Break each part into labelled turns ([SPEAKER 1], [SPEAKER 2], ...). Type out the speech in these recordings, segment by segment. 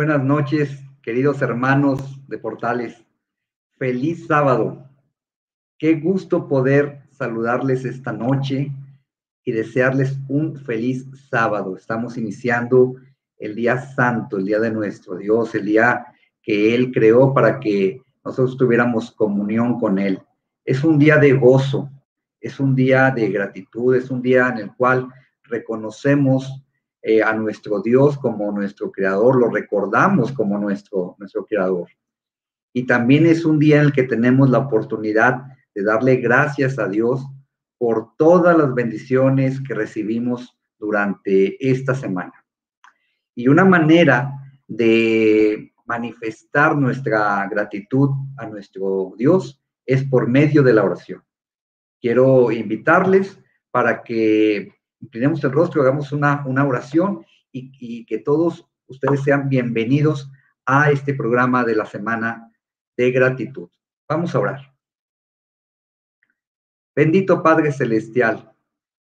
[SPEAKER 1] buenas noches, queridos hermanos de Portales. Feliz sábado. Qué gusto poder saludarles esta noche y desearles un feliz sábado. Estamos iniciando el día santo, el día de nuestro Dios, el día que Él creó para que nosotros tuviéramos comunión con Él. Es un día de gozo, es un día de gratitud, es un día en el cual reconocemos eh, a nuestro Dios como nuestro creador, lo recordamos como nuestro, nuestro creador. Y también es un día en el que tenemos la oportunidad de darle gracias a Dios por todas las bendiciones que recibimos durante esta semana. Y una manera de manifestar nuestra gratitud a nuestro Dios es por medio de la oración. Quiero invitarles para que inclinemos el rostro, hagamos una, oración y, y, que todos ustedes sean bienvenidos a este programa de la Semana de Gratitud. Vamos a orar. Bendito Padre Celestial,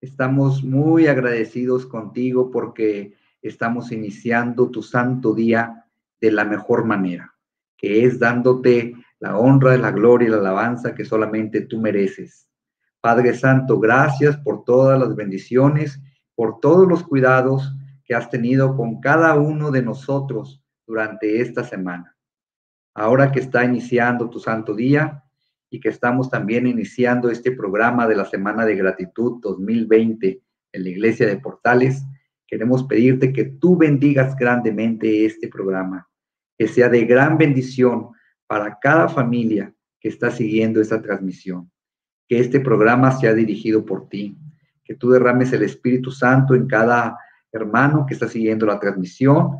[SPEAKER 1] estamos muy agradecidos contigo porque estamos iniciando tu santo día de la mejor manera, que es dándote la honra, la gloria y la alabanza que solamente tú mereces. Padre Santo, gracias por todas las bendiciones, por todos los cuidados que has tenido con cada uno de nosotros durante esta semana. Ahora que está iniciando tu santo día y que estamos también iniciando este programa de la Semana de Gratitud 2020 en la Iglesia de Portales, queremos pedirte que tú bendigas grandemente este programa, que sea de gran bendición para cada familia que está siguiendo esta transmisión que este programa sea dirigido por ti, que tú derrames el Espíritu Santo en cada hermano que está siguiendo la transmisión,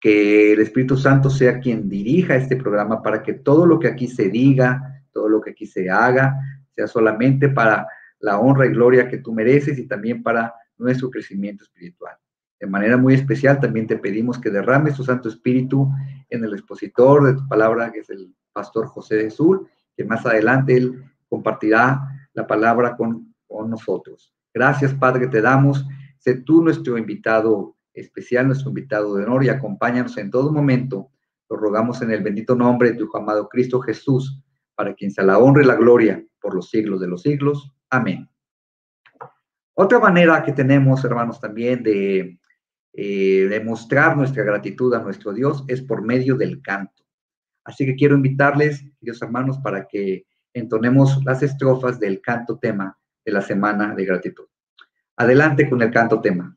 [SPEAKER 1] que el Espíritu Santo sea quien dirija este programa para que todo lo que aquí se diga, todo lo que aquí se haga, sea solamente para la honra y gloria que tú mereces y también para nuestro crecimiento espiritual. De manera muy especial también te pedimos que derrames tu Santo Espíritu en el expositor de tu palabra, que es el pastor José de Sur, que más adelante él compartirá la palabra con, nosotros. Gracias, Padre, te damos. Sé tú nuestro invitado especial, nuestro invitado de honor, y acompáñanos en todo momento. Lo rogamos en el bendito nombre de tu amado Cristo Jesús, para quien se la honra y la gloria por los siglos de los siglos. Amén. Otra manera que tenemos, hermanos, también de eh, demostrar nuestra gratitud a nuestro Dios es por medio del canto. Así que quiero invitarles, Dios hermanos, para que entonemos las estrofas del canto tema de la semana de gratitud. Adelante con el canto tema.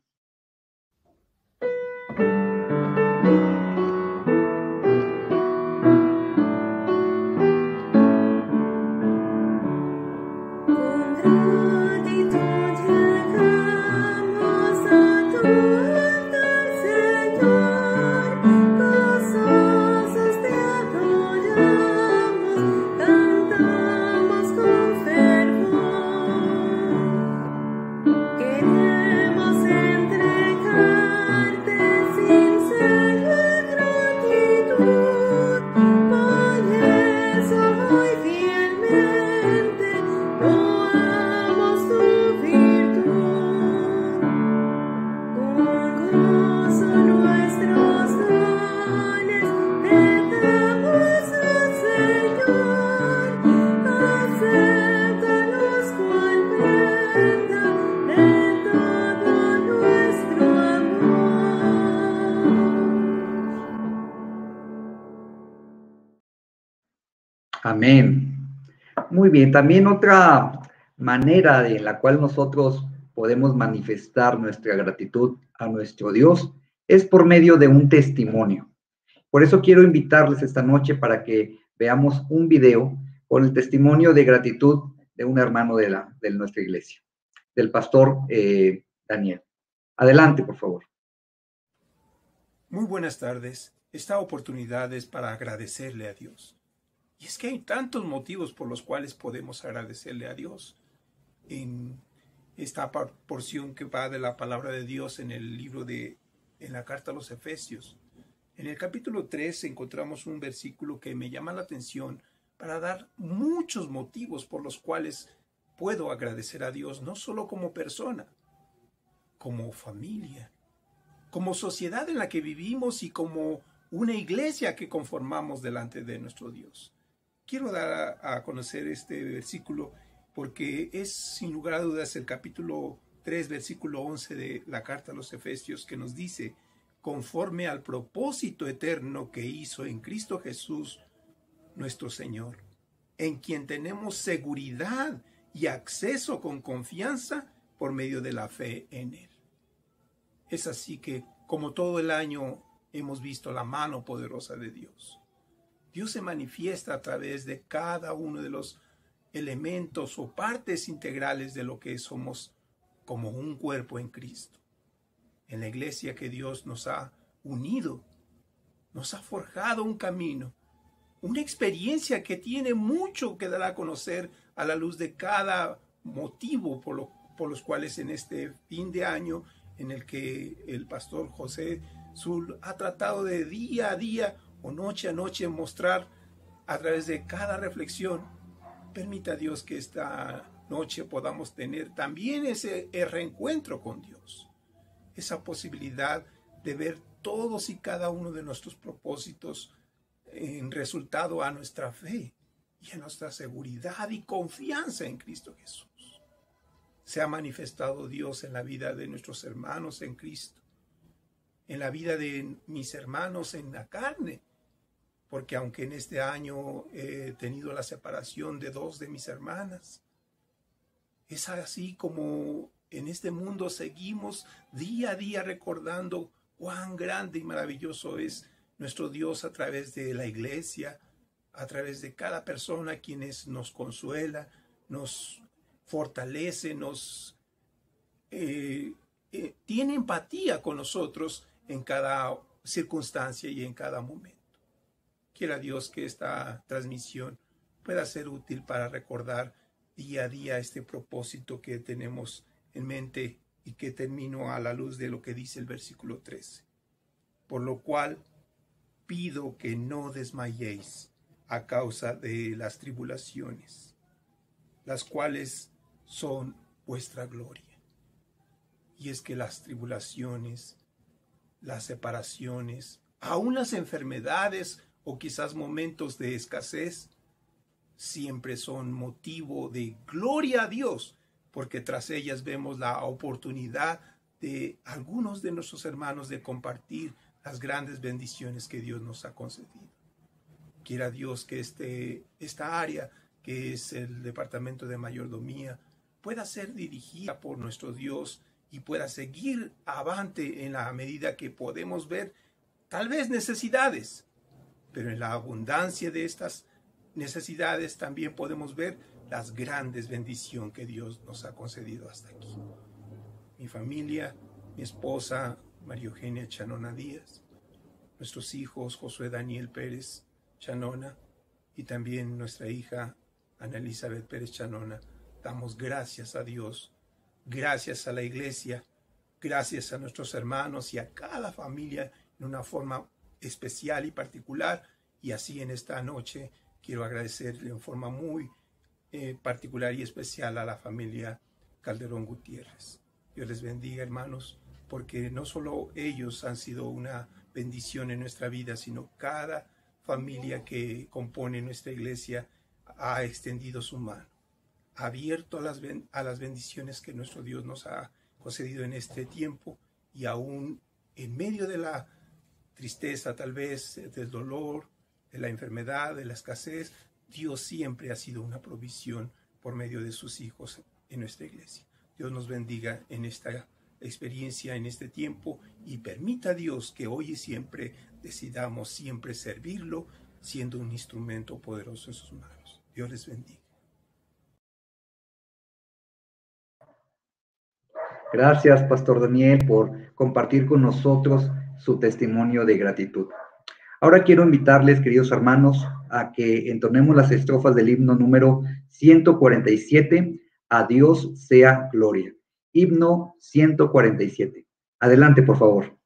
[SPEAKER 1] Muy bien, también otra manera de la cual nosotros podemos manifestar nuestra gratitud a nuestro Dios es por medio de un testimonio. Por eso quiero invitarles esta noche para que veamos un video con el testimonio de gratitud de un hermano de, la, de nuestra iglesia, del pastor eh, Daniel. Adelante, por favor.
[SPEAKER 2] Muy buenas tardes. Esta oportunidad es para agradecerle a Dios y es que hay tantos motivos por los cuales podemos agradecerle a Dios. En esta porción que va de la palabra de Dios en el libro de, en la carta a los Efesios. En el capítulo 3 encontramos un versículo que me llama la atención para dar muchos motivos por los cuales puedo agradecer a Dios, no solo como persona, como familia, como sociedad en la que vivimos y como una iglesia que conformamos delante de nuestro Dios quiero dar a, conocer este versículo porque es sin lugar a dudas el capítulo 3, versículo 11 de la carta a los Efesios que nos dice, conforme al propósito eterno que hizo en Cristo Jesús, nuestro Señor, en quien tenemos seguridad y acceso con confianza por medio de la fe en Él. Es así que, como todo el año, hemos visto la mano poderosa de Dios. Dios se manifiesta a través de cada uno de los elementos o partes integrales de lo que somos como un cuerpo en Cristo. En la iglesia que Dios nos ha unido, nos ha forjado un camino, una experiencia que tiene mucho que dar a conocer a la luz de cada motivo por, los cuales en este fin de año en el que el pastor José Zul ha tratado de día a día o noche a noche mostrar a través de cada reflexión. Permita Dios que esta noche podamos tener también ese reencuentro con Dios, esa posibilidad de ver todos y cada uno de nuestros propósitos en resultado a nuestra fe y a nuestra seguridad y confianza en Cristo Jesús. Se ha manifestado Dios en la vida de nuestros hermanos en Cristo, en la vida de mis hermanos en la carne, porque aunque en este año he tenido la separación de dos de mis hermanas, es así como en este mundo seguimos día a día recordando cuán grande y maravilloso es nuestro Dios a través de la iglesia, a través de cada persona quienes nos consuela, nos fortalece, nos eh, eh, tiene empatía con nosotros en cada circunstancia y en cada momento. Quiera Dios que esta transmisión pueda ser útil para recordar día a día este propósito que tenemos en mente y que termino a la luz de lo que dice el versículo 13. Por lo cual pido que no desmayéis a causa de las tribulaciones, las cuales son vuestra gloria. Y es que las tribulaciones, las separaciones, aún las enfermedades, o quizás momentos de escasez, siempre son motivo de gloria a Dios, porque tras ellas vemos la oportunidad de algunos de nuestros hermanos de compartir las grandes bendiciones que Dios nos ha concedido. Quiera Dios que este, esta área, que es el departamento de mayordomía, pueda ser dirigida por nuestro Dios y pueda seguir avante en la medida que podemos ver tal vez necesidades, pero en la abundancia de estas necesidades también podemos ver las grandes bendiciones que Dios nos ha concedido hasta aquí. Mi familia, mi esposa, María Eugenia Chanona Díaz, nuestros hijos, Josué Daniel Pérez Chanona, y también nuestra hija, Ana Elizabeth Pérez Chanona, damos gracias a Dios, gracias a la iglesia, gracias a nuestros hermanos y a cada familia en una forma especial y particular. Y así en esta noche quiero agradecerle en forma muy eh, particular y especial a la familia Calderón Gutiérrez. Dios les bendiga, hermanos, porque no solo ellos han sido una bendición en nuestra vida, sino cada familia que compone nuestra iglesia ha extendido su mano, abierto a las, a las bendiciones que nuestro Dios nos ha concedido en este tiempo y aún en medio de la tristeza tal vez, del dolor, de la enfermedad, de la escasez, Dios siempre ha sido una provisión por medio de sus hijos en nuestra iglesia. Dios nos bendiga en esta experiencia, en este tiempo y permita a Dios que hoy y siempre decidamos siempre servirlo siendo un instrumento poderoso en sus manos. Dios les bendiga.
[SPEAKER 1] Gracias, Pastor Daniel, por compartir con nosotros su testimonio de gratitud. Ahora quiero invitarles, queridos hermanos, a que entonemos las estrofas del himno número 147, A Dios sea gloria. Himno 147. Adelante, por favor.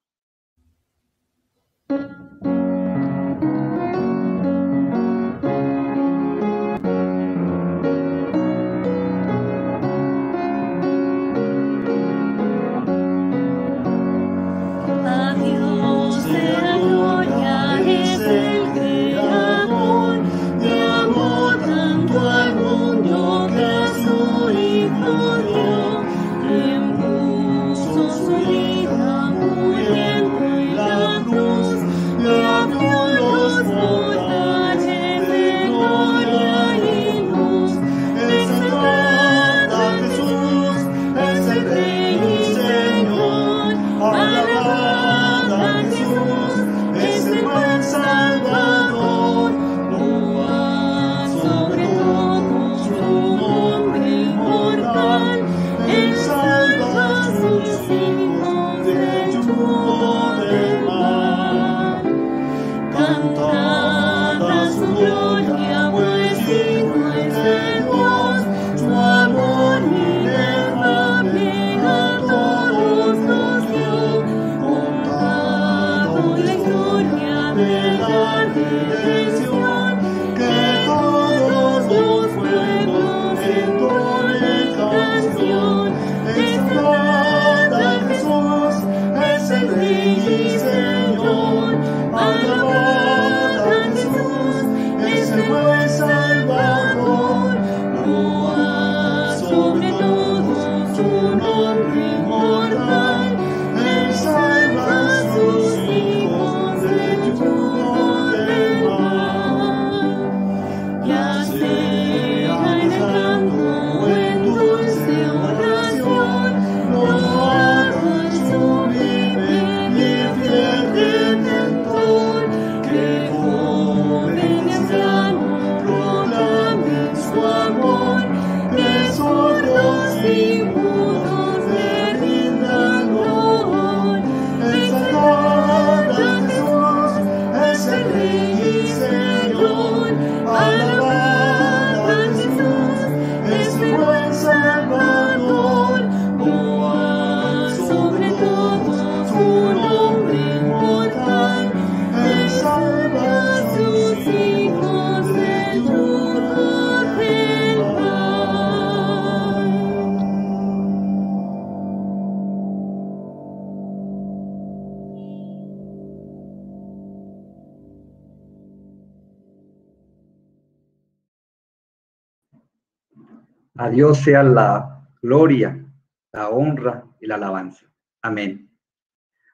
[SPEAKER 1] Dios sea la gloria, la honra y la alabanza. Amén.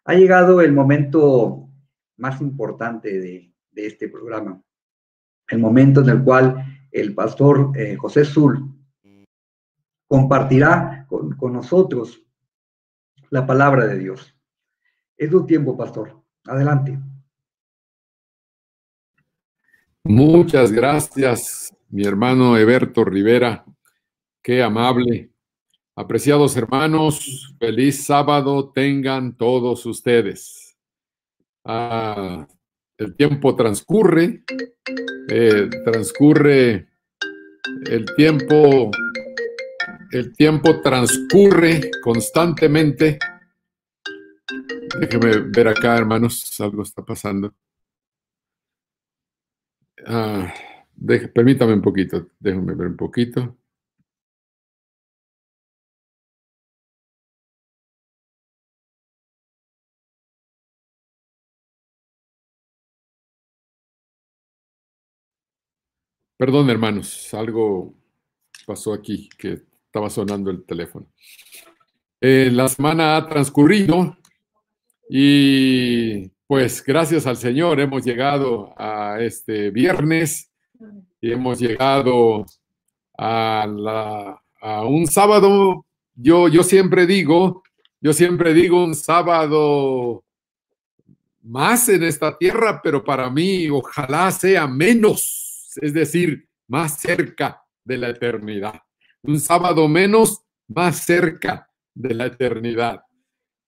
[SPEAKER 1] Ha llegado el momento más importante de, este programa, el momento en el cual el pastor eh, José Zul compartirá con, nosotros la palabra de Dios. Es un tiempo, pastor. Adelante.
[SPEAKER 3] Muchas
[SPEAKER 1] gracias,
[SPEAKER 3] mi hermano Eberto Rivera, Qué amable. Apreciados hermanos, feliz sábado tengan todos ustedes. Ah, el tiempo transcurre, eh, transcurre el tiempo, el tiempo transcurre constantemente. Déjenme ver acá, hermanos, algo está pasando. Ah, permítame un poquito, déjenme ver un poquito. Perdón, hermanos, algo pasó aquí que estaba sonando el teléfono. Eh, la semana ha transcurrido y pues gracias al Señor hemos llegado a este viernes y hemos llegado a, un sábado. Yo, yo siempre digo, yo siempre digo un sábado más en esta tierra, pero para mí ojalá sea menos es decir, más cerca de la eternidad. Un sábado menos, más cerca de la eternidad.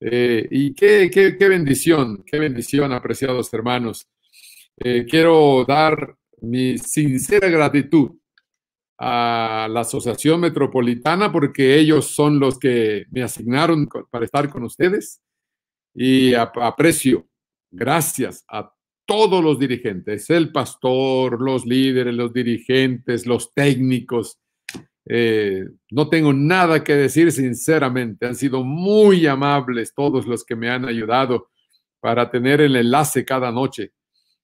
[SPEAKER 3] Eh, y qué, bendición, qué bendición, apreciados hermanos. Eh, quiero dar mi sincera gratitud a la Asociación Metropolitana porque ellos son los que me asignaron para estar con ustedes y aprecio, gracias a todos los dirigentes, el pastor, los líderes, los dirigentes, los técnicos. Eh, no tengo nada que decir sinceramente. Han sido muy amables todos los que me han ayudado para tener el enlace cada noche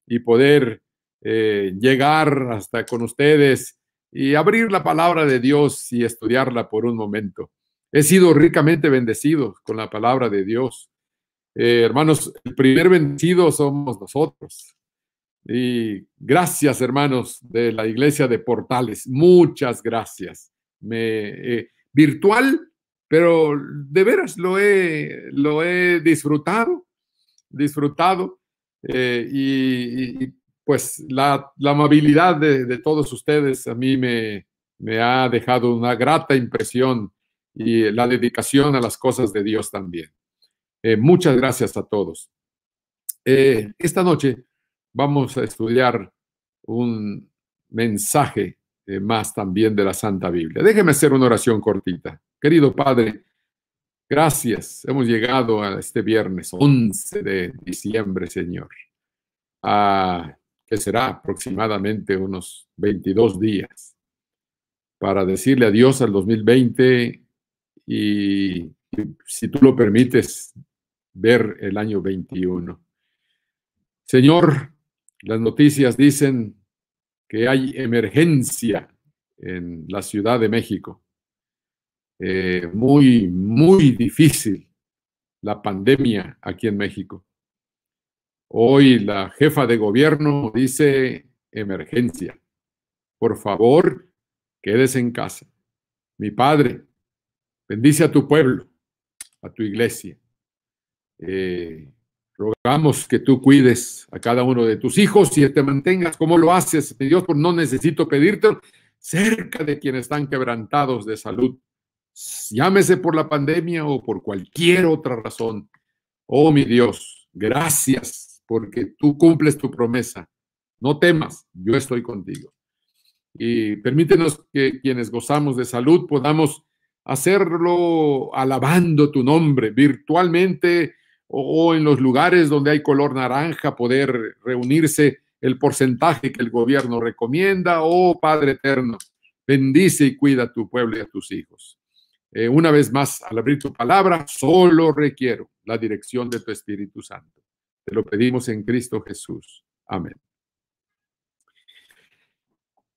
[SPEAKER 3] y poder eh, llegar hasta con ustedes y abrir la palabra de Dios y estudiarla por un momento. He sido ricamente bendecido con la palabra de Dios. Eh, hermanos, el primer vencido somos nosotros. Y gracias, hermanos de la iglesia de Portales. Muchas gracias. Me, eh, virtual, pero de veras lo he, lo he disfrutado, disfrutado. Eh, y, pues la, amabilidad de, todos ustedes a mí me, me ha dejado una grata impresión y la dedicación a las cosas de Dios también. Eh, muchas gracias a todos. Eh, esta noche vamos a estudiar un mensaje eh, más también de la Santa Biblia. Déjeme hacer una oración cortita. Querido Padre, gracias. Hemos llegado a este viernes 11 de diciembre, Señor. que será aproximadamente unos 22 días para decirle adiós al 2020 y, si tú lo permites, ver el año 21. Señor, las noticias dicen que hay emergencia en la Ciudad de México. Eh, muy, muy difícil la pandemia aquí en México. Hoy la jefa de gobierno dice emergencia. Por favor, quédese en casa. Mi padre, bendice a tu pueblo, a tu iglesia. Eh, rogamos que tú cuides a cada uno de tus hijos y te mantengas como lo haces, Dios, por pues, no necesito pedirte cerca de quienes están quebrantados de salud, llámese por la pandemia o por cualquier otra razón. Oh, mi Dios, gracias porque tú cumples tu promesa. No temas, yo estoy contigo. Y permítenos que quienes gozamos de salud podamos hacerlo alabando tu nombre virtualmente o en los lugares donde hay color naranja poder reunirse el porcentaje que el gobierno recomienda. Oh Padre Eterno, bendice y cuida a tu pueblo y a tus hijos. Eh, una vez más, al abrir tu palabra, solo requiero la dirección de tu Espíritu Santo. Te lo pedimos en Cristo Jesús. Amén.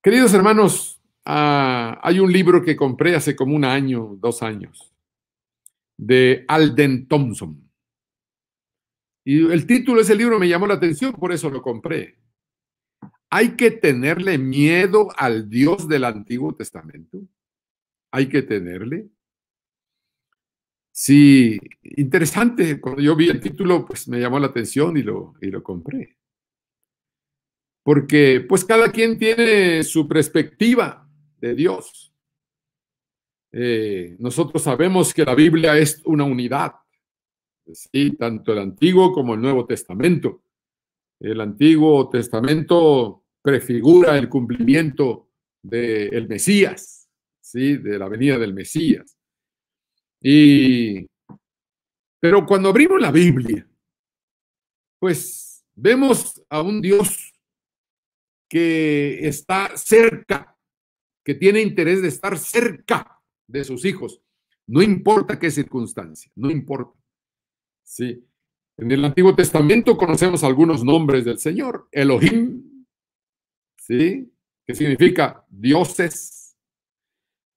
[SPEAKER 3] Queridos hermanos, ah, hay un libro que compré hace como un año, dos años, de Alden Thompson. Y el título de ese libro me llamó la atención, por eso lo compré. Hay que tenerle miedo al Dios del Antiguo Testamento. Hay que tenerle. Sí, interesante. Cuando yo vi el título, pues me llamó la atención y lo, y lo compré. Porque pues cada quien tiene su perspectiva de Dios. Eh, nosotros sabemos que la Biblia es una unidad Sí, tanto el Antiguo como el Nuevo Testamento. El Antiguo Testamento prefigura el cumplimiento del Mesías, ¿sí? de la venida del Mesías. Y, pero cuando abrimos la Biblia, pues vemos a un Dios que está cerca, que tiene interés de estar cerca de sus hijos, no importa qué circunstancia, no importa. Sí. En el Antiguo Testamento conocemos algunos nombres del Señor. Elohim, ¿sí? Que significa dioses.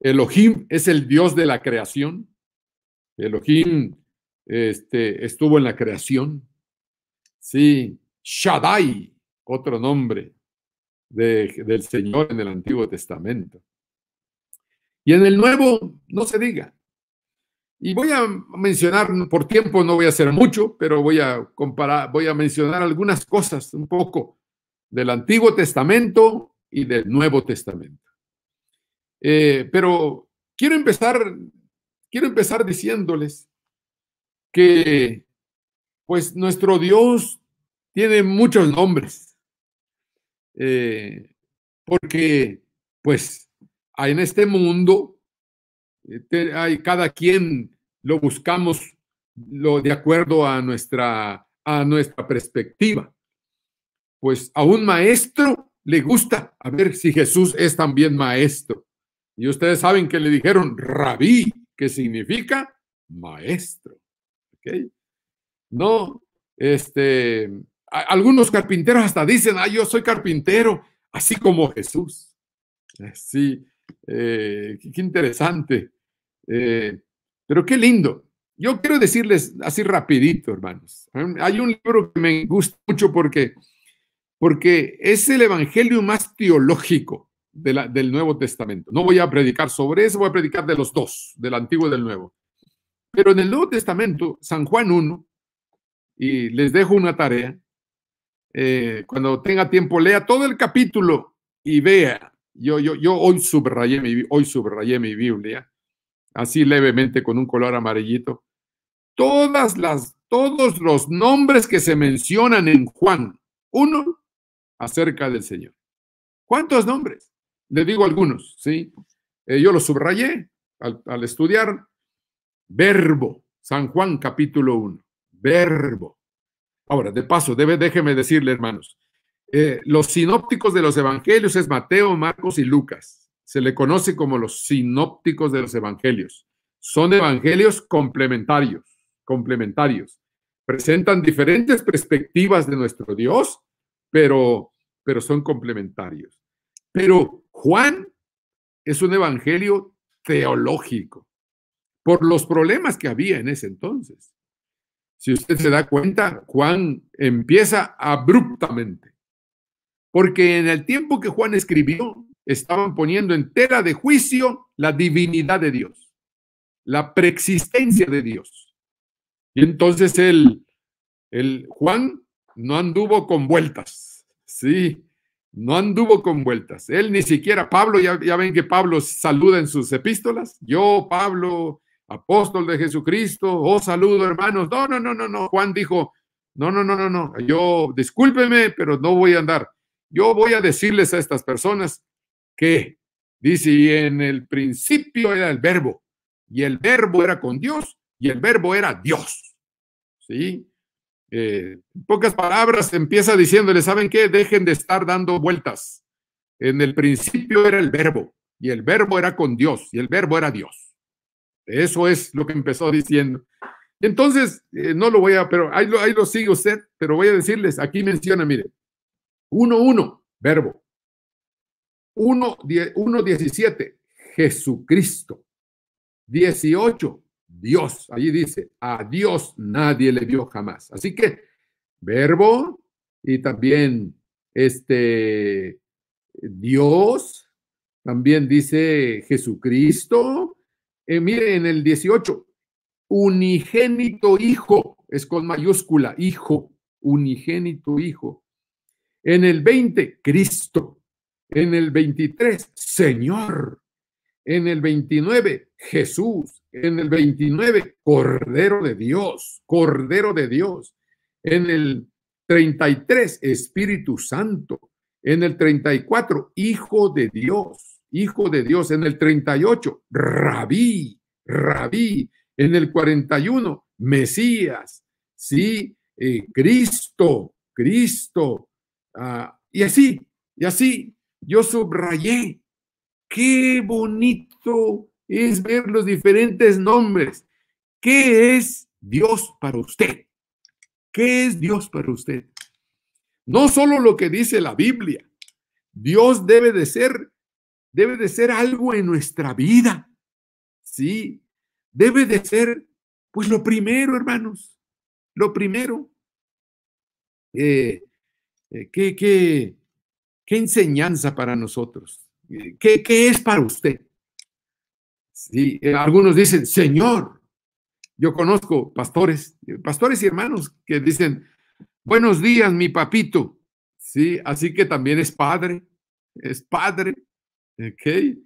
[SPEAKER 3] Elohim es el dios de la creación. Elohim este, estuvo en la creación. Sí. Shaddai, otro nombre del Señor en el Antiguo Testamento. Y en el Nuevo, no se diga, y voy a mencionar, por tiempo no voy a hacer mucho, pero voy a comparar, voy a mencionar algunas cosas un poco del Antiguo Testamento y del Nuevo Testamento. Eh, pero quiero empezar, quiero empezar diciéndoles que, pues, nuestro Dios tiene muchos nombres, eh, porque, pues, en este mundo eh, hay cada quien lo buscamos lo, de acuerdo a nuestra, a nuestra perspectiva. Pues a un maestro le gusta a ver si Jesús es también maestro. Y ustedes saben que le dijeron rabí, que significa maestro. ¿Okay? No, este, algunos carpinteros hasta dicen, ah, yo soy carpintero, así como Jesús. Eh, sí eh, qué interesante. Eh, pero qué lindo. Yo quiero decirles así rapidito, hermanos. Hay un libro que me gusta mucho porque, porque es el evangelio más teológico de del Nuevo Testamento. No voy a predicar sobre eso, voy a predicar de los dos, del Antiguo y del Nuevo. Pero en el Nuevo Testamento, San Juan 1, y les dejo una tarea, eh, cuando tenga tiempo, lea todo el capítulo y vea. Yo, yo, yo hoy subrayé mi, hoy subrayé mi Biblia así levemente con un color amarillito, todas las, todos los nombres que se mencionan en Juan Uno, acerca del Señor. ¿Cuántos nombres? Le digo algunos, ¿sí? Eh, yo los subrayé al, estudiar. Verbo, San Juan capítulo 1, verbo. Ahora, de paso, debe, déjeme decirle, hermanos, eh, los sinópticos de los evangelios es Mateo, Marcos y Lucas, se le conoce como los sinópticos de los evangelios. Son evangelios complementarios, complementarios. Presentan diferentes perspectivas de nuestro Dios, pero, pero son complementarios. Pero Juan es un evangelio teológico por los problemas que había en ese entonces. Si usted se da cuenta, Juan empieza abruptamente, porque en el tiempo que Juan escribió, estaban poniendo en tela de juicio la divinidad de Dios, la preexistencia de Dios. Y entonces el, el Juan no anduvo con vueltas, sí, no anduvo con vueltas. Él ni siquiera, Pablo, ya, ya ven que Pablo saluda en sus epístolas, yo, Pablo, apóstol de Jesucristo, oh, saludo hermanos. No, no, no, no, no. Juan dijo, no, no, no, no, no. Yo, discúlpeme, pero no voy a andar. Yo voy a decirles a estas personas que dice, y en el principio era el verbo, y el verbo era con Dios, y el verbo era Dios. ¿Sí? Eh, pocas palabras, empieza diciéndole, ¿saben qué? Dejen de estar dando vueltas. En el principio era el verbo, y el verbo era con Dios, y el verbo era Dios. Eso es lo que empezó diciendo. Entonces, eh, no lo voy a, pero ahí lo, ahí lo sigue usted, pero voy a decirles, aquí menciona, mire, uno, uno, verbo. 1.17, Jesucristo. 18, Dios. Allí dice, a Dios nadie le vio jamás. Así que, verbo y también este Dios, también dice Jesucristo. Eh, mire, en el 18, unigénito hijo, es con mayúscula, hijo, unigénito hijo. En el 20, Cristo. En el 23, Señor. En el 29, Jesús. En el 29, Cordero de Dios. Cordero de Dios. En el 33, Espíritu Santo. En el 34, Hijo de Dios. Hijo de Dios. En el 38, Rabí. Rabí. En el 41, Mesías. Sí, eh, Cristo. Cristo. Ah, y así, y así, yo subrayé, qué bonito es ver los diferentes nombres. ¿Qué es Dios para usted? ¿Qué es Dios para usted? No solo lo que dice la Biblia. Dios debe de ser, debe de ser algo en nuestra vida. Sí, debe de ser, pues lo primero, hermanos, lo primero. Eh, eh, que, qué enseñanza para nosotros. ¿Qué, es para usted? Sí, eh, algunos dicen, Señor. Yo conozco pastores, eh, pastores y hermanos que dicen, buenos días, mi papito. Sí, así que también es padre, es padre. Ok,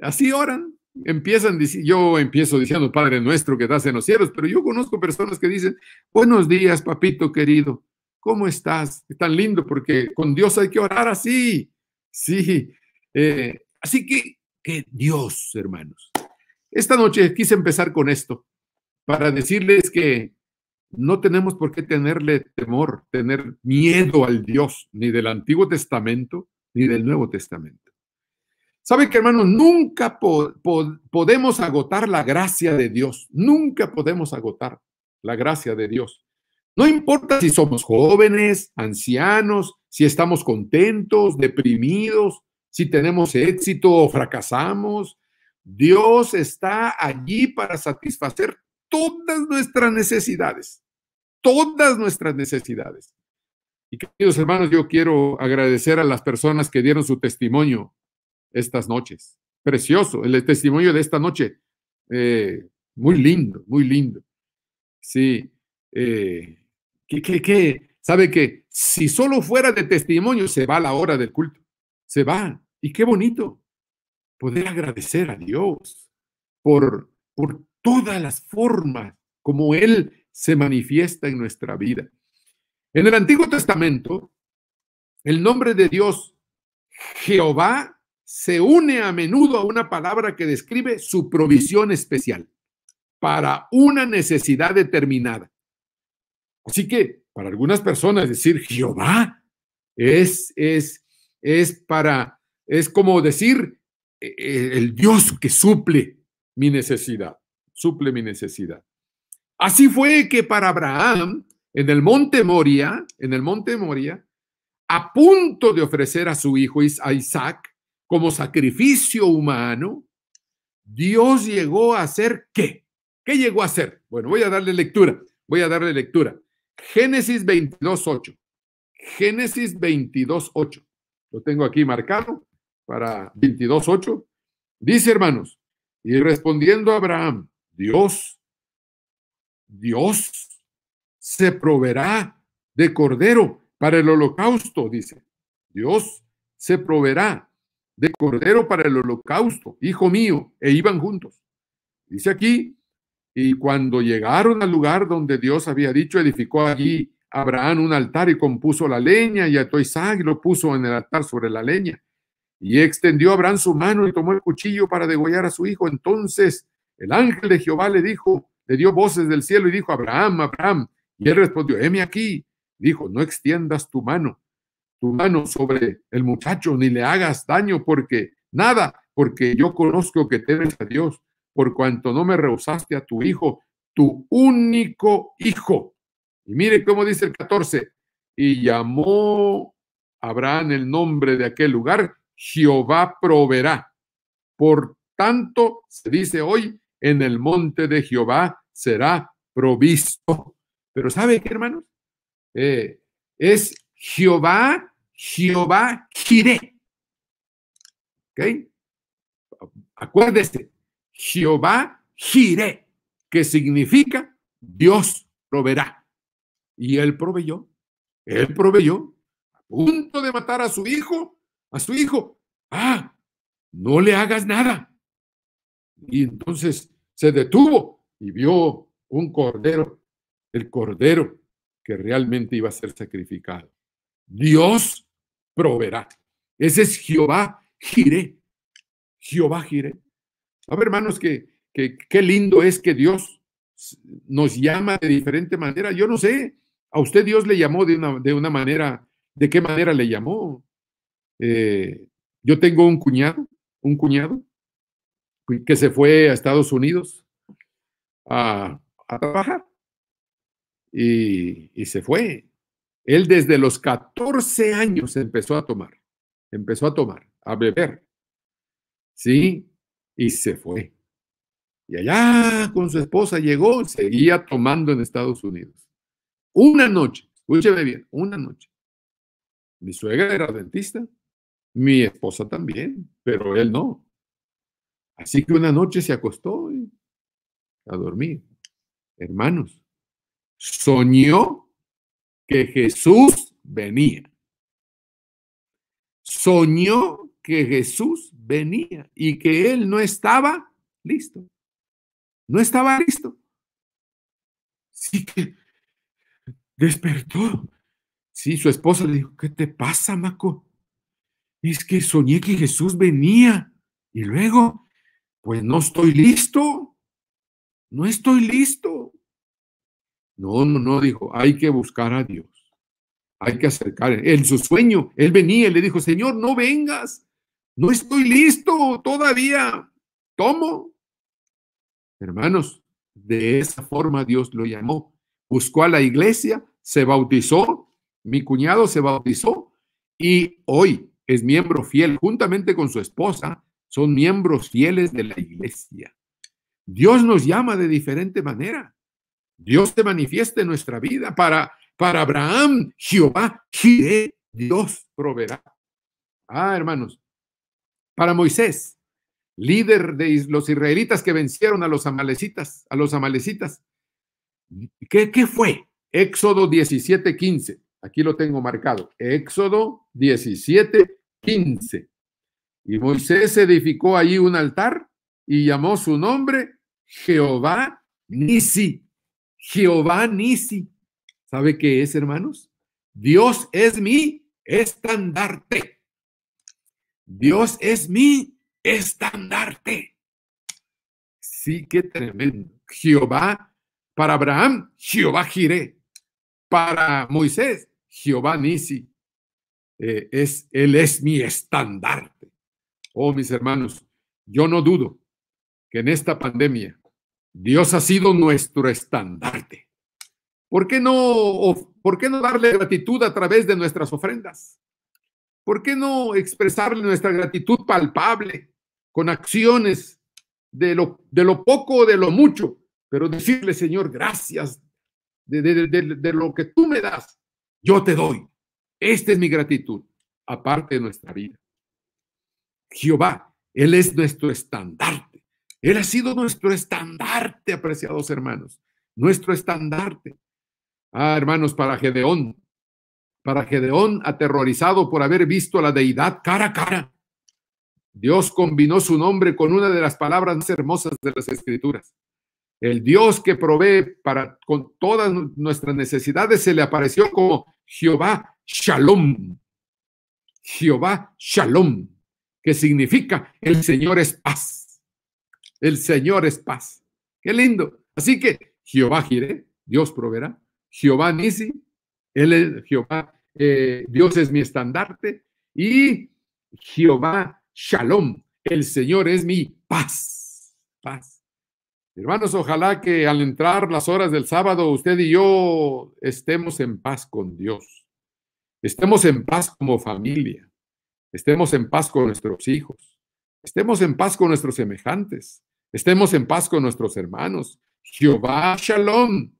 [SPEAKER 3] así oran. Empiezan, yo empiezo diciendo, Padre nuestro que estás en los cielos, pero yo conozco personas que dicen, buenos días, papito querido. ¿Cómo estás? tan lindo porque con Dios hay que orar así. Sí. Eh, así que, que Dios, hermanos. Esta noche quise empezar con esto para decirles que no tenemos por qué tenerle temor, tener miedo al Dios, ni del Antiguo Testamento, ni del Nuevo Testamento. ¿Saben que hermanos? Nunca podemos agotar la gracia de Dios, nunca podemos agotar la gracia de Dios. No importa si somos jóvenes, ancianos, si estamos contentos, deprimidos, si tenemos éxito o fracasamos. Dios está allí para satisfacer todas nuestras necesidades, todas nuestras necesidades. Y queridos hermanos, yo quiero agradecer a las personas que dieron su testimonio estas noches. Precioso, el testimonio de esta noche. Eh, muy lindo, muy lindo. Sí, eh, que, que, que, sabe que si solo fuera de testimonio, se va la hora del culto, se va. Y qué bonito poder agradecer a Dios por, por todas las formas como Él se manifiesta en nuestra vida. En el Antiguo Testamento, el nombre de Dios, Jehová, se une a menudo a una palabra que describe su provisión especial para una necesidad determinada. Así que para algunas personas decir Jehová es, es, es para, es como decir e, e, el Dios que suple mi necesidad, suple mi necesidad. Así fue que para Abraham, en el monte Moria, en el monte Moria, a punto de ofrecer a su hijo Isaac como sacrificio humano, Dios llegó a hacer qué? ¿Qué llegó a hacer? Bueno, voy a darle lectura, voy a darle lectura. Génesis 22.8. Génesis 22.8. Lo tengo aquí marcado para 22.8. Dice, hermanos, y respondiendo a Abraham, Dios, Dios se proveerá de cordero para el holocausto, dice. Dios se proveerá de cordero para el holocausto, hijo mío, e iban juntos. Dice aquí, y cuando llegaron al lugar donde Dios había dicho, edificó allí Abraham un altar y compuso la leña, y a Isaac lo puso en el altar sobre la leña. Y extendió Abraham su mano y tomó el cuchillo para degollar a su hijo. Entonces el ángel de Jehová le dijo, le dio voces del cielo y dijo, Abraham, Abraham. Y él respondió, heme aquí. Dijo, no extiendas tu mano, tu mano sobre el muchacho, ni le hagas daño, porque nada, porque yo conozco que temes a Dios por cuanto no me rehusaste a tu hijo, tu único hijo. Y mire cómo dice el 14, y llamó Abraham el nombre de aquel lugar, Jehová proveerá. Por tanto, se dice hoy, en el monte de Jehová será provisto. Pero ¿sabe qué, hermanos? Eh, es Jehová, Jehová Jiré. ¿Ok? Acuérdese, Jehová gire, que significa Dios proveerá. Y él proveyó, él proveyó, a punto de matar a su hijo, a su hijo. Ah, no le hagas nada. Y entonces se detuvo y vio un cordero, el cordero que realmente iba a ser sacrificado. Dios proveerá. Ese es Jehová Jiré. Jehová Jiré. A ver, hermanos, que, qué lindo es que Dios nos llama de diferente manera. Yo no sé, a usted Dios le llamó de una, de una manera, ¿de qué manera le llamó? Eh, yo tengo un cuñado, un cuñado que se fue a Estados Unidos a, trabajar y, y se fue. Él desde los 14 años empezó a tomar, empezó a tomar, a beber. Sí, y se fue. Y allá con su esposa llegó, seguía tomando en Estados Unidos. Una noche, escúcheme bien, una noche. Mi suegra era dentista, mi esposa también, pero él no. Así que una noche se acostó a dormir. Hermanos, soñó que Jesús venía. Soñó que Jesús venía y que él no estaba listo. No estaba listo. Sí que despertó. Sí, su esposa le dijo, ¿qué te pasa, Maco? Es que soñé que Jesús venía y luego, pues no estoy listo. No estoy listo. No, no, no, dijo, hay que buscar a Dios. Hay que acercar. En su sueño, él venía y le dijo, Señor, no vengas. No estoy listo todavía. Tomo. Hermanos, de esa forma Dios lo llamó. Buscó a la iglesia, se bautizó, mi cuñado se bautizó y hoy es miembro fiel, juntamente con su esposa, son miembros fieles de la iglesia. Dios nos llama de diferente manera. Dios te manifiesta en nuestra vida. Para, para Abraham, Jehová, Dios proveerá. Ah, hermanos, para Moisés, líder de los israelitas que vencieron a los amalecitas, a los amalecitas. ¿Qué, fue? Éxodo 17, 15. Aquí lo tengo marcado. Éxodo 17, 15. Y Moisés edificó allí un altar y llamó su nombre Jehová Nisi. Jehová Nisi. ¿Sabe qué es, hermanos? Dios es mi estandarte. Dios es mi estandarte. Sí, qué tremendo. Jehová, para Abraham, Jehová giré. Para Moisés, Jehová Nisi. Eh, es, él es mi estandarte. Oh, mis hermanos, yo no dudo que en esta pandemia Dios ha sido nuestro estandarte. ¿Por no, por qué no darle gratitud a través de nuestras ofrendas? ¿Por qué no expresarle nuestra gratitud palpable con acciones de lo, de lo poco o de lo mucho? Pero decirle, Señor, gracias de, de lo que tú me das, yo te doy. Esta es mi gratitud, aparte de nuestra vida. Jehová, Él es nuestro estandarte. Él ha sido nuestro estandarte, apreciados hermanos, nuestro estandarte. Ah, hermanos, para Gedeón, para Gedeón, aterrorizado por haber visto a la deidad cara a cara. Dios combinó su nombre con una de las palabras más hermosas de las escrituras. El Dios que provee para con todas nuestras necesidades se le apareció como Jehová Shalom. Jehová Shalom, que significa el Señor es paz. El Señor es paz. Qué lindo. Así que Jehová Jireh, Dios proveerá. Jehová Nisi, él es Jehová eh, Dios es mi estandarte y Jehová Shalom, el Señor es mi paz, paz. Hermanos, ojalá que al entrar las horas del sábado usted y yo estemos en paz con Dios, estemos en paz como familia, estemos en paz con nuestros hijos, estemos en paz con nuestros semejantes, estemos en paz con nuestros hermanos. Jehová Shalom.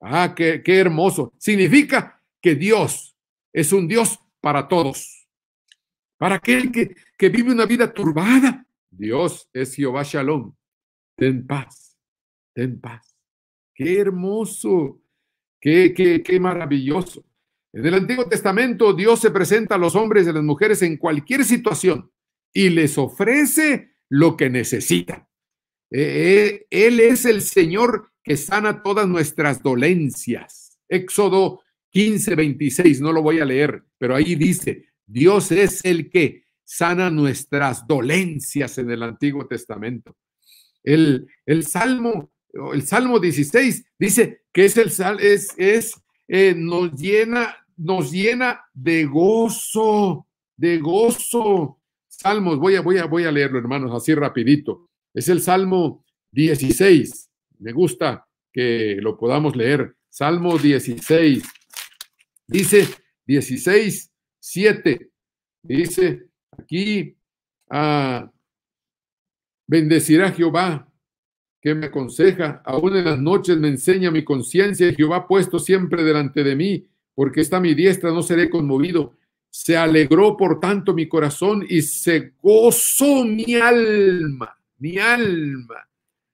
[SPEAKER 3] Ah, qué hermoso. Significa que Dios es un Dios para todos. Para aquel que, vive una vida turbada, Dios es Jehová Shalom. Ten paz, ten paz. Qué hermoso, qué, qué, qué maravilloso. En el Antiguo Testamento Dios se presenta a los hombres y a las mujeres en cualquier situación y les ofrece lo que necesitan. E, e, él es el Señor que sana todas nuestras dolencias. Éxodo 15:26, no lo voy a leer, pero ahí dice, Dios es el que sana nuestras dolencias en el Antiguo Testamento. El, el Salmo, el Salmo 16 dice que es el sal, es, es, eh, nos llena, nos llena de gozo, de gozo. Salmos, voy a, voy a, voy a leerlo, hermanos, así rapidito. Es el Salmo 16. Me gusta que lo podamos leer. Salmo 16, Dice 16, 7. Dice aquí, ah, bendecirá Jehová que me aconseja, aún en las noches me enseña mi conciencia, Jehová puesto siempre delante de mí, porque está mi diestra, no seré conmovido. Se alegró por tanto mi corazón y se gozó mi alma, mi alma.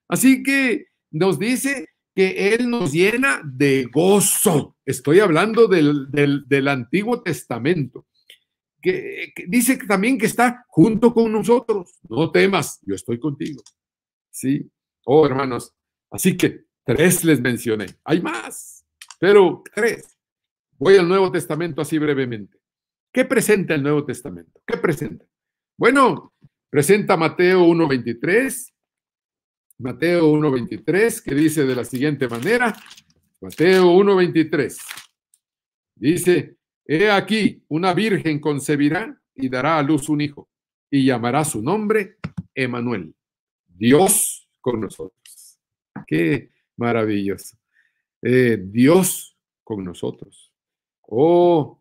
[SPEAKER 3] Así que nos dice que Él nos llena de gozo. Estoy hablando del, del, del Antiguo Testamento. Que, dice también que está junto con nosotros. No temas, yo estoy contigo. ¿Sí? Oh, hermanos. Así que tres les mencioné. Hay más, pero tres. Voy al Nuevo Testamento así brevemente. ¿Qué presenta el Nuevo Testamento? ¿Qué presenta? Bueno, presenta Mateo 1.23, Mateo 1.23, que dice de la siguiente manera, Mateo 1.23, dice, He aquí, una virgen concebirá y dará a luz un hijo, y llamará su nombre Emanuel, Dios con nosotros. Qué maravilloso. Eh, Dios con nosotros. Oh,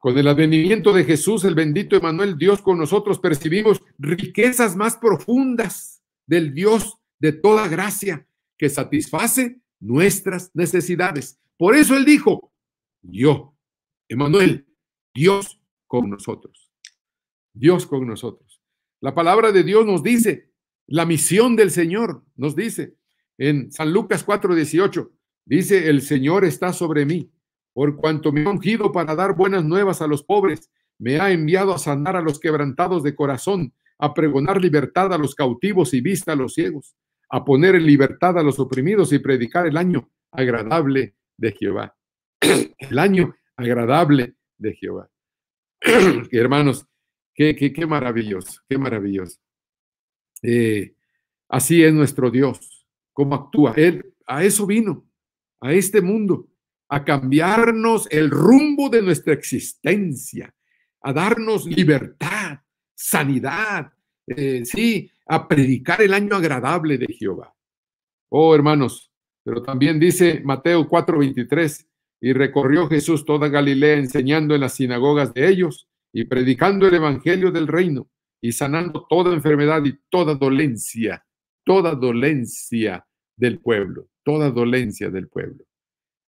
[SPEAKER 3] con el advenimiento de Jesús, el bendito Emanuel, Dios con nosotros, percibimos riquezas más profundas del Dios de toda gracia que satisface nuestras necesidades. Por eso Él dijo, yo, Emanuel, Dios con nosotros. Dios con nosotros. La palabra de Dios nos dice, la misión del Señor nos dice en San Lucas 4:18, dice, el Señor está sobre mí, por cuanto me ha ungido para dar buenas nuevas a los pobres, me ha enviado a sanar a los quebrantados de corazón, a pregonar libertad a los cautivos y vista a los ciegos, a poner en libertad a los oprimidos y predicar el año agradable de Jehová. El año agradable de Jehová. hermanos, qué, qué, maravilloso, qué maravilloso. Eh, así es nuestro Dios, cómo actúa. Él a eso vino, a este mundo, a cambiarnos el rumbo de nuestra existencia, a darnos libertad, sanidad, eh, sí, a predicar el año agradable de Jehová. Oh, hermanos, pero también dice Mateo 4:23, y recorrió Jesús toda Galilea enseñando en las sinagogas de ellos y predicando el Evangelio del reino y sanando toda enfermedad y toda dolencia, toda dolencia del pueblo, toda dolencia del pueblo.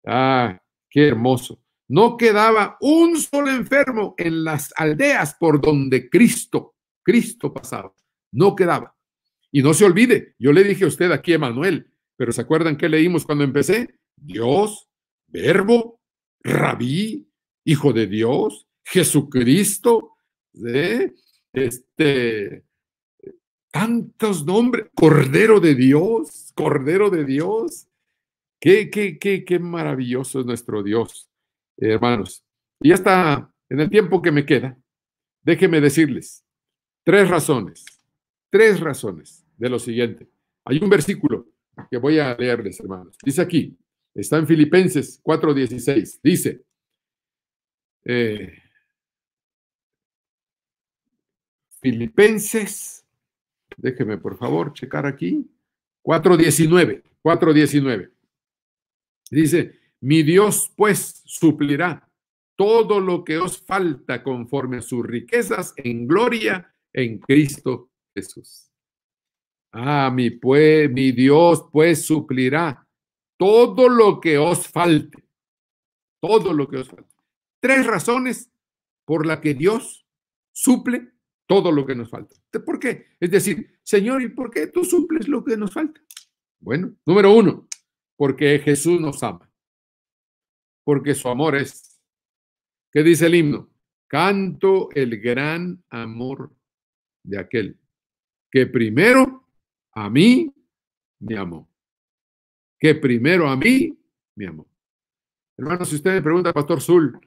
[SPEAKER 3] Ah, qué hermoso. No quedaba un solo enfermo en las aldeas por donde Cristo Cristo pasaba, no quedaba. Y no se olvide, yo le dije a usted aquí, Emanuel, pero ¿se acuerdan qué leímos cuando empecé? Dios, verbo, rabí, hijo de Dios, Jesucristo, ¿eh? este, tantos nombres, Cordero de Dios, Cordero de Dios. Qué, qué, qué, qué maravilloso es nuestro Dios, hermanos. Y hasta está, en el tiempo que me queda, déjenme decirles, Tres razones, tres razones de lo siguiente. Hay un versículo que voy a leerles, hermanos. Dice aquí, está en Filipenses 4:16, dice, eh, Filipenses, déjeme por favor checar aquí, 4:19, 4:19. Dice, mi Dios pues suplirá todo lo que os falta conforme a sus riquezas en gloria en Cristo Jesús. Ah, mi, pues, mi Dios pues suplirá todo lo que os falte. Todo lo que os falte. Tres razones por las que Dios suple todo lo que nos falta. ¿Por qué? Es decir, Señor, ¿y por qué tú suples lo que nos falta? Bueno, número uno, porque Jesús nos ama. Porque su amor es. ¿Qué dice el himno? Canto el gran amor de aquel que primero a mí me amó. Que primero a mí me amó. hermanos si usted me pregunta, Pastor Zul,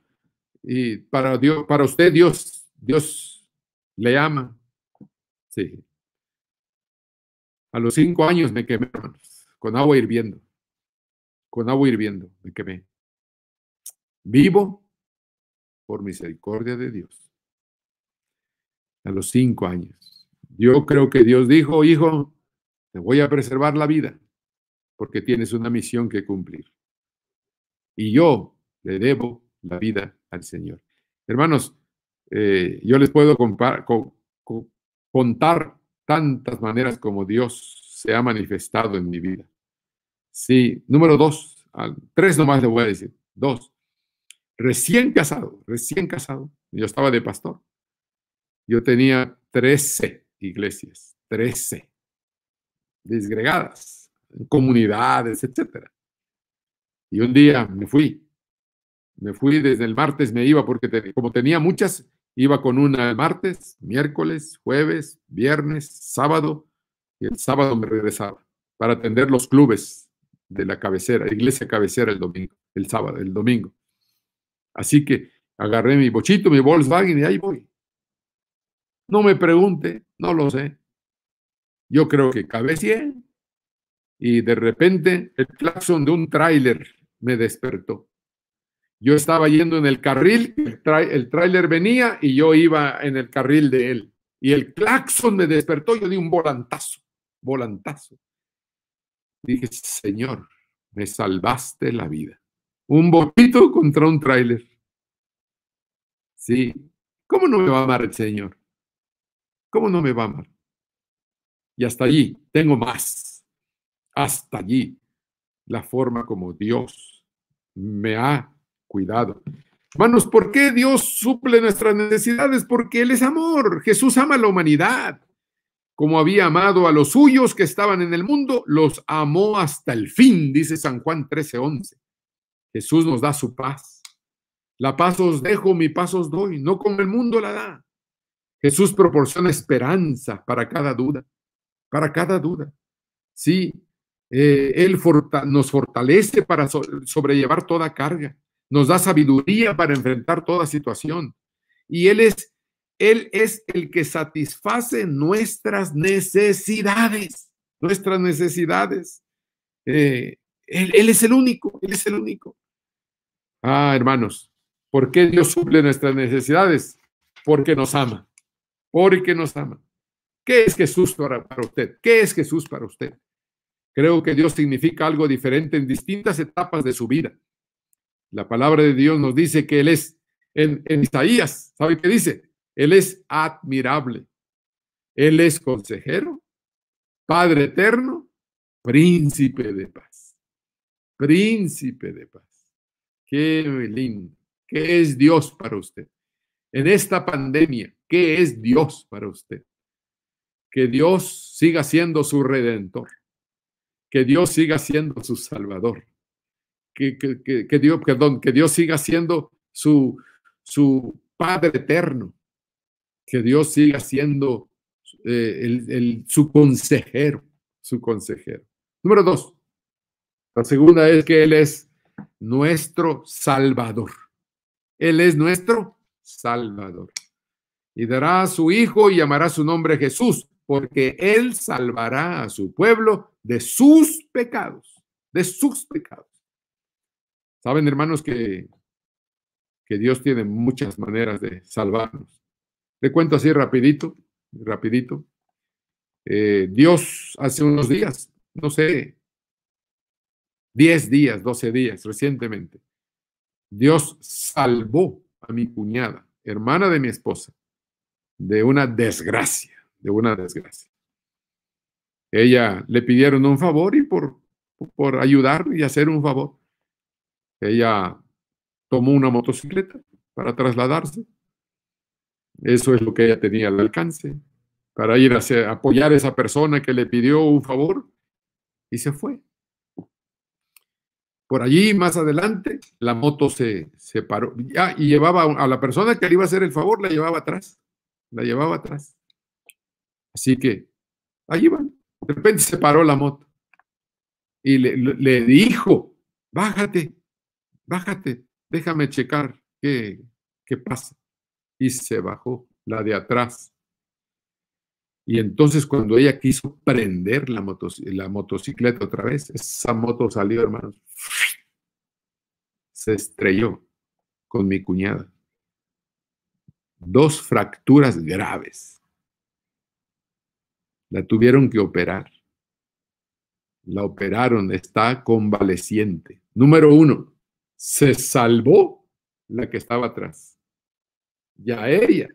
[SPEAKER 3] y para, Dios, para usted Dios, Dios le ama. Sí. A los cinco años me quemé, con agua hirviendo. Con agua hirviendo me quemé. Vivo por misericordia de Dios a los cinco años. Yo creo que Dios dijo, hijo, te voy a preservar la vida porque tienes una misión que cumplir. Y yo le debo la vida al Señor. Hermanos, eh, yo les puedo contar tantas maneras como Dios se ha manifestado en mi vida. Sí, número dos, tres nomás le voy a decir. Dos, recién casado, recién casado. Yo estaba de pastor. Yo tenía 13 iglesias, 13 disgregadas, comunidades, etc. Y un día me fui, me fui desde el martes, me iba porque como tenía muchas, iba con una el martes, miércoles, jueves, viernes, sábado, y el sábado me regresaba para atender los clubes de la cabecera, iglesia cabecera el domingo, el sábado, el domingo. Así que agarré mi bochito, mi Volkswagen y ahí voy. No me pregunte, no lo sé. Yo creo que cabecié y de repente el claxon de un tráiler me despertó. Yo estaba yendo en el carril, el tráiler venía y yo iba en el carril de él. Y el claxon me despertó, yo di un volantazo, volantazo. Dije, Señor, me salvaste la vida. Un boquito contra un tráiler. Sí, ¿cómo no me va a amar el Señor? ¿Cómo no me va mal. Y hasta allí, tengo más. Hasta allí, la forma como Dios me ha cuidado. Hermanos, ¿por qué Dios suple nuestras necesidades? Porque Él es amor. Jesús ama a la humanidad. Como había amado a los suyos que estaban en el mundo, los amó hasta el fin, dice San Juan 13:11. Jesús nos da su paz. La paz os dejo, mi paz os doy, no como el mundo la da. Jesús proporciona esperanza para cada duda, para cada duda. Sí, eh, Él nos fortalece para sobrellevar toda carga, nos da sabiduría para enfrentar toda situación. Y Él es, Él es el que satisface nuestras necesidades, nuestras necesidades. Eh, él es el único, Él es el único. Ah, hermanos, ¿por qué Dios suple nuestras necesidades? Porque nos ama porque nos ama. ¿Qué es Jesús para, usted? ¿Qué es Jesús para usted? Creo que Dios significa algo diferente en distintas etapas de su vida. La palabra de Dios nos dice que Él es, en, en Isaías, ¿sabe qué dice? Él es admirable. Él es consejero, Padre eterno, príncipe de paz. Príncipe de paz. Qué lindo. ¿Qué es Dios para usted? En esta pandemia, es Dios para usted? Que Dios siga siendo su redentor, que Dios siga siendo su salvador, que, Dios, perdón, que Dios siga siendo su, su Padre eterno, que Dios siga siendo eh, el, el, su consejero, su consejero. Número dos, la segunda es que Él es nuestro Salvador. Él es nuestro Salvador y dará a su hijo y llamará su nombre Jesús, porque él salvará a su pueblo de sus pecados, de sus pecados. Saben, hermanos, que, que Dios tiene muchas maneras de salvarnos. Te cuento así rapidito, rapidito. Eh, Dios hace unos días, no sé, 10 días, 12 días recientemente, Dios salvó a mi cuñada, hermana de mi esposa, de una desgracia, de una desgracia. Ella le pidieron un favor y por, por ayudar y hacer un favor, ella tomó una motocicleta para trasladarse. Eso es lo que ella tenía al alcance, para ir a apoyar a esa persona que le pidió un favor y se fue. Por allí, más adelante, la moto se, se paró. y llevaba a la persona que le iba a hacer el favor, la llevaba atrás la llevaba atrás. Así que ahí van. De repente se paró la moto y le, dijo, bájate, bájate, déjame checar qué, qué pasa. Y se bajó la de atrás. Y entonces cuando ella quiso prender la, la, motocicleta otra vez, esa moto salió, hermanos, se estrelló con mi cuñada dos fracturas graves. La tuvieron que operar. La operaron, está convaleciente. Número uno, se salvó la que estaba atrás. Y a ella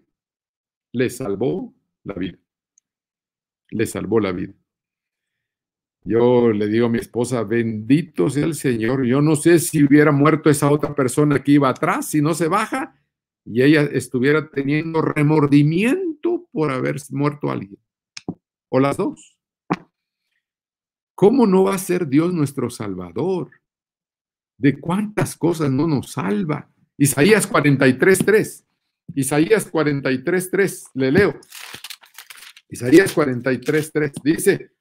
[SPEAKER 3] le salvó la vida. Le salvó la vida. Yo le digo a mi esposa, bendito sea el Señor. Yo no sé si hubiera muerto esa otra persona que iba atrás, si no se baja, y ella estuviera teniendo remordimiento por haber muerto a alguien, o las dos. ¿Cómo no va a ser Dios nuestro Salvador? ¿De cuántas cosas no nos salva? Isaías 43.3. Isaías 43.3, le leo. Isaías 43.3 dice,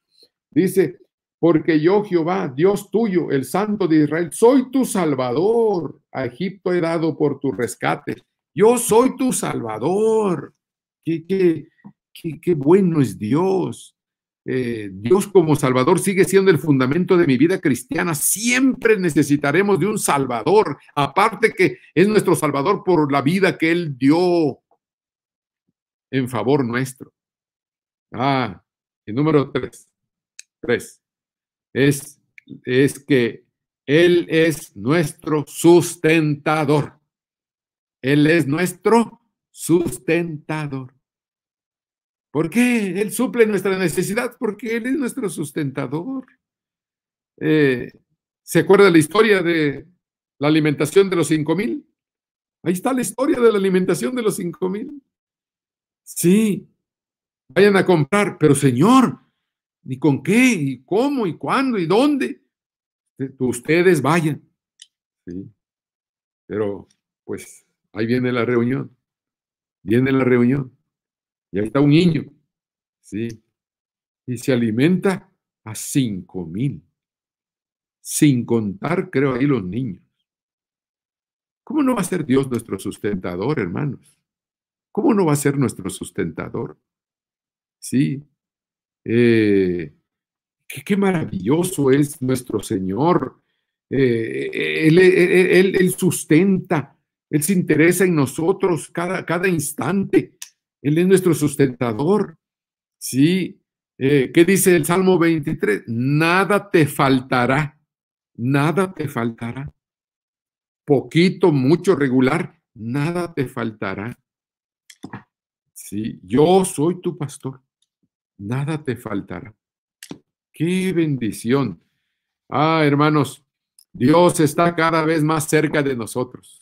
[SPEAKER 3] dice, porque yo Jehová, Dios tuyo, el Santo de Israel, soy tu Salvador. A Egipto he dado por tu rescate yo soy tu salvador. Qué, qué, qué, bueno es Dios. Eh, Dios como Salvador sigue siendo el fundamento de mi vida cristiana. Siempre necesitaremos de un Salvador, aparte que es nuestro Salvador por la vida que Él dio en favor nuestro. Ah, el número tres, tres, es, es que Él es nuestro sustentador. Él es nuestro sustentador. ¿Por qué? Él suple nuestra necesidad porque Él es nuestro sustentador. Eh, ¿Se acuerda la historia de la alimentación de los cinco mil? Ahí está la historia de la alimentación de los cinco mil. Sí, vayan a comprar, pero Señor, ¿y con qué? ¿Y cómo? ¿Y cuándo? ¿Y dónde? Ustedes vayan. Sí. Pero, pues, Ahí viene la reunión. Viene la reunión. Y ahí está un niño. Sí. Y se alimenta a cinco mil. Sin contar, creo, ahí los niños. ¿Cómo no va a ser Dios nuestro sustentador, hermanos? ¿Cómo no va a ser nuestro sustentador? Sí. Eh, qué, maravilloso es nuestro Señor. Eh, eh, él, él sustenta él se interesa en nosotros cada, cada instante. Él es nuestro sustentador. ¿Sí? Eh, ¿Qué dice el Salmo 23? Nada te faltará. Nada te faltará. Poquito, mucho, regular. Nada te faltará. Sí, yo soy tu pastor. Nada te faltará. Qué bendición. Ah, hermanos, Dios está cada vez más cerca de nosotros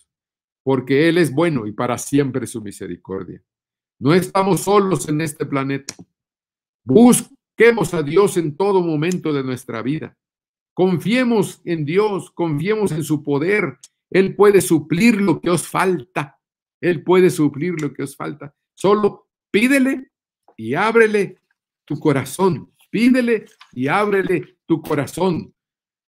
[SPEAKER 3] porque Él es bueno y para siempre su misericordia. No estamos solos en este planeta. Busquemos a Dios en todo momento de nuestra vida. Confiemos en Dios, confiemos en su poder. Él puede suplir lo que os falta. Él puede suplir lo que os falta. Solo pídele y ábrele tu corazón. Pídele y ábrele tu corazón.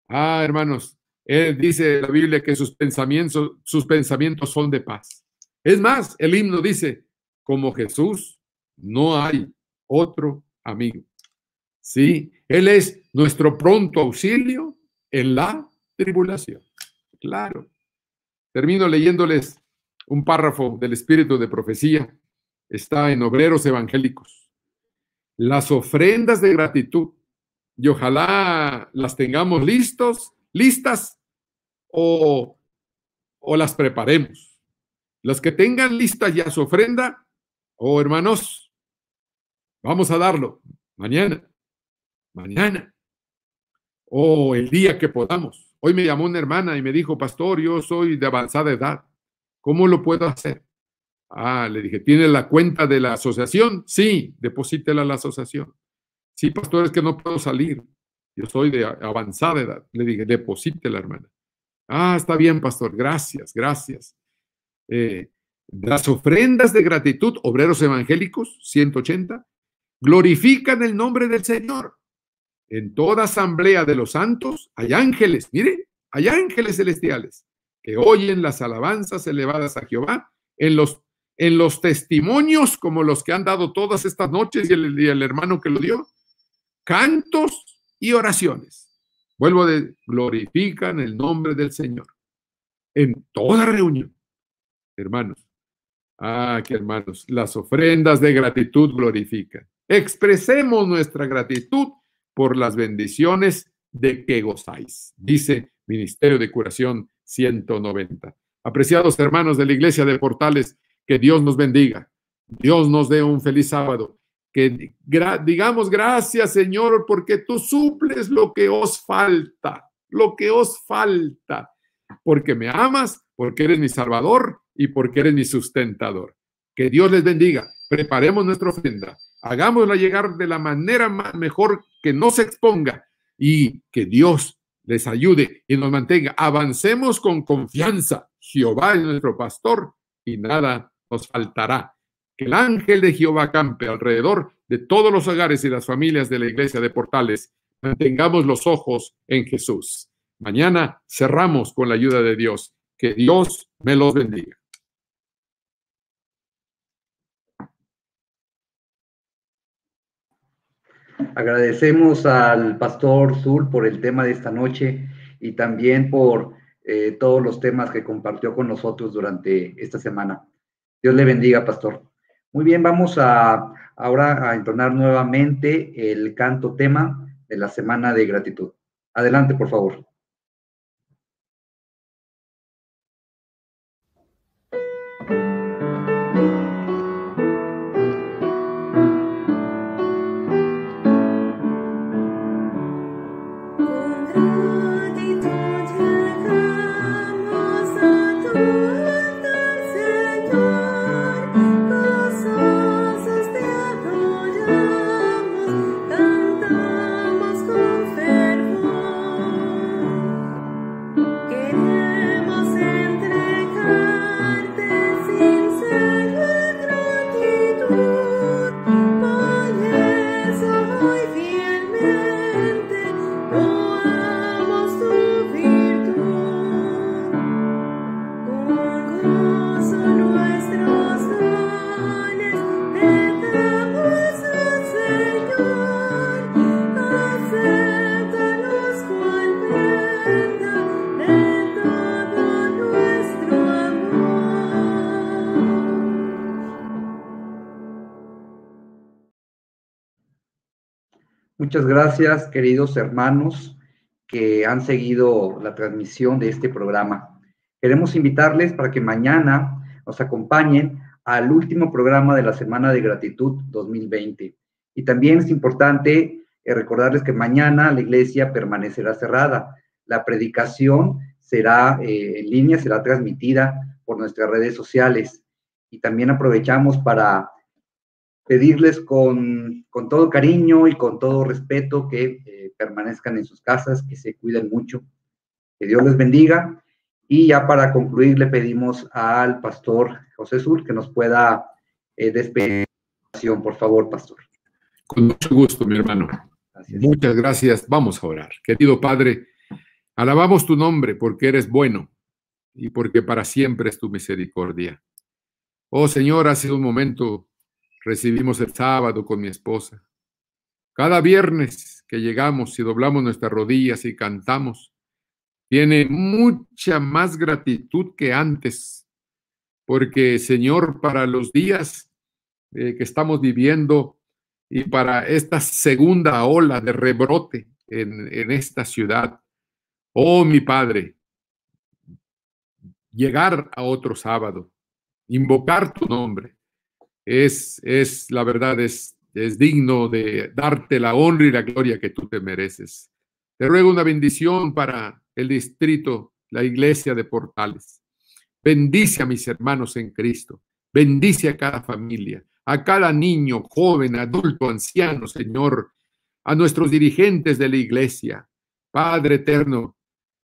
[SPEAKER 3] Ah, hermanos, él eh, dice la Biblia que sus pensamientos, sus pensamientos son de paz. Es más, el himno dice, como Jesús no hay otro amigo. Sí, Él es nuestro pronto auxilio en la tribulación. Claro. Termino leyéndoles un párrafo del espíritu de profecía. Está en Obreros Evangélicos. Las ofrendas de gratitud, y ojalá las tengamos listos, listas o, las preparemos. Los que tengan lista ya su ofrenda, o oh, hermanos, vamos a darlo mañana, mañana, o el día que podamos. Hoy me llamó una hermana y me dijo, pastor, yo soy de avanzada edad, ¿cómo lo puedo hacer? Ah, le dije, ¿tiene la cuenta de la asociación? Sí, deposítela a la asociación. Sí, pastor, es que no puedo salir, yo soy de avanzada edad. Le dije, deposítela, hermana. Ah, está bien, pastor, gracias, gracias. Eh, las ofrendas de gratitud, obreros evangélicos, 180, glorifican el nombre del Señor. En toda asamblea de los santos hay ángeles, miren, hay ángeles celestiales que oyen las alabanzas elevadas a Jehová en los, en los testimonios como los que han dado todas estas noches y el hermano que lo dio, cantos y oraciones. Vuelvo de glorifican el nombre del Señor en toda reunión. Hermanos, ah, que hermanos, las ofrendas de gratitud glorifican. Expresemos nuestra gratitud por las bendiciones de que gozáis, dice Ministerio de Curación 190. Apreciados hermanos de la Iglesia de Portales, que Dios nos bendiga. Dios nos dé un feliz sábado que digamos gracias Señor porque tú suples lo que os falta, lo que os falta, porque me amas, porque eres mi salvador y porque eres mi sustentador. Que Dios les bendiga. Preparemos nuestra ofrenda. Hagámosla llegar de la manera más mejor que no se exponga y que Dios les ayude y nos mantenga. Avancemos con confianza. Jehová es nuestro pastor y nada nos faltará. Que El ángel de Jehová campe alrededor de todos los hogares y las familias de la iglesia de Portales. Mantengamos los ojos en Jesús. Mañana cerramos con la ayuda de Dios. Que Dios me los bendiga.
[SPEAKER 1] Agradecemos al pastor Zul por el tema de esta noche y también por eh, todos los temas que compartió con nosotros durante esta semana. Dios le bendiga, pastor. Muy bien, vamos a ahora a entonar nuevamente el canto tema de la semana de gratitud. Adelante, por favor. gracias, queridos hermanos que han seguido la transmisión de este programa. Queremos invitarles para que mañana nos acompañen al último programa de la Semana de Gratitud 2020. Y también es importante eh, recordarles que mañana la iglesia permanecerá cerrada. La predicación será eh, en línea, será transmitida por nuestras redes sociales. Y también aprovechamos para pedirles con, todo cariño y con todo respeto que eh, permanezcan en sus casas, que se cuiden mucho, que Dios les bendiga. Y ya para concluir le pedimos al pastor José Sur que nos pueda eh, despedir, por favor, pastor. Con
[SPEAKER 3] mucho gusto, mi hermano. Muchas gracias. Vamos a orar. Querido Padre, alabamos tu nombre porque eres bueno y porque para siempre es tu misericordia. Oh Señor, ha sido un momento recibimos el sábado con mi esposa. Cada viernes que llegamos y doblamos nuestras rodillas y cantamos, tiene mucha más gratitud que antes, porque Señor, para los días eh, que estamos viviendo y para esta segunda ola de rebrote en, en esta ciudad, oh mi Padre, llegar a otro sábado, invocar tu nombre, es, es la verdad, es, es digno de darte la honra y la gloria que tú te mereces. Te ruego una bendición para el distrito, la iglesia de Portales. Bendice a mis hermanos en Cristo. Bendice a cada familia, a cada niño, joven, adulto, anciano, Señor, a nuestros dirigentes de la iglesia. Padre eterno,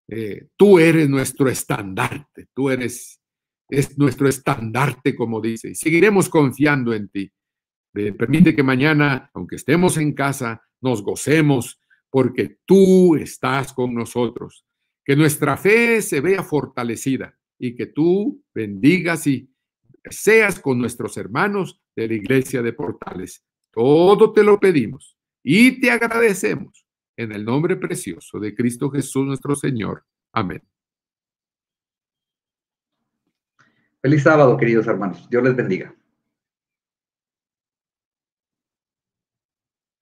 [SPEAKER 3] eh, tú eres nuestro estandarte, tú eres es nuestro estandarte, como dice, y seguiremos confiando en ti. Permite que mañana, aunque estemos en casa, nos gocemos porque tú estás con nosotros. Que nuestra fe se vea fortalecida y que tú bendigas y seas con nuestros hermanos de la iglesia de Portales. Todo te lo pedimos y te agradecemos en el nombre precioso de Cristo Jesús nuestro Señor. Amén.
[SPEAKER 1] Feliz sábado, queridos hermanos. Dios les bendiga.